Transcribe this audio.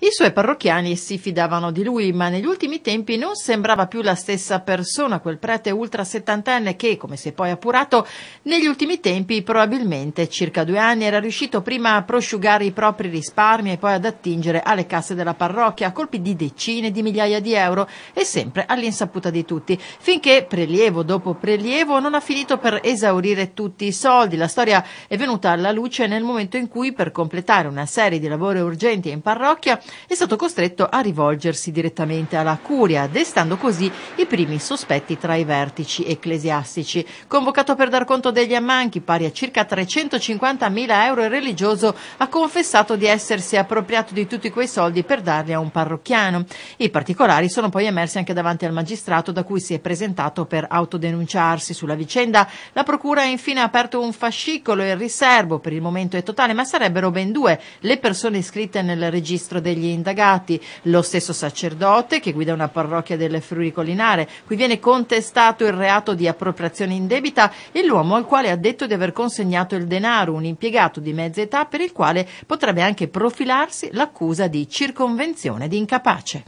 I suoi parrocchiani si fidavano di lui, ma negli ultimi tempi non sembrava più la stessa persona, quel prete ultra settantenne che, come si è poi appurato, negli ultimi tempi, probabilmente circa due anni, era riuscito prima a prosciugare i propri risparmi e poi ad attingere alle casse della parrocchia a colpi di decine di migliaia di euro e sempre all'insaputa di tutti, finché prelievo dopo prelievo non ha finito per esaurire tutti i soldi. La storia è venuta alla luce nel momento in cui, per completare una serie di lavori urgenti in parrocchia, è stato costretto a rivolgersi direttamente alla curia, destando così i primi sospetti tra i vertici ecclesiastici. Convocato per dar conto degli ammanchi, pari a circa 350.000 euro, il religioso ha confessato di essersi appropriato di tutti quei soldi per darli a un parrocchiano. I particolari sono poi emersi anche davanti al magistrato da cui si è presentato per autodenunciarsi sulla vicenda. La procura ha infine aperto un fascicolo in riservo, per il momento è totale, ma sarebbero ben due le persone iscritte nel registro degli degli indagati lo stesso sacerdote che guida una parrocchia delle Friuli Collinare. Qui viene contestato il reato di appropriazione indebita e l'uomo al quale ha detto di aver consegnato il denaro, un impiegato di mezza età per il quale potrebbe anche profilarsi l'accusa di circonvenzione di incapace.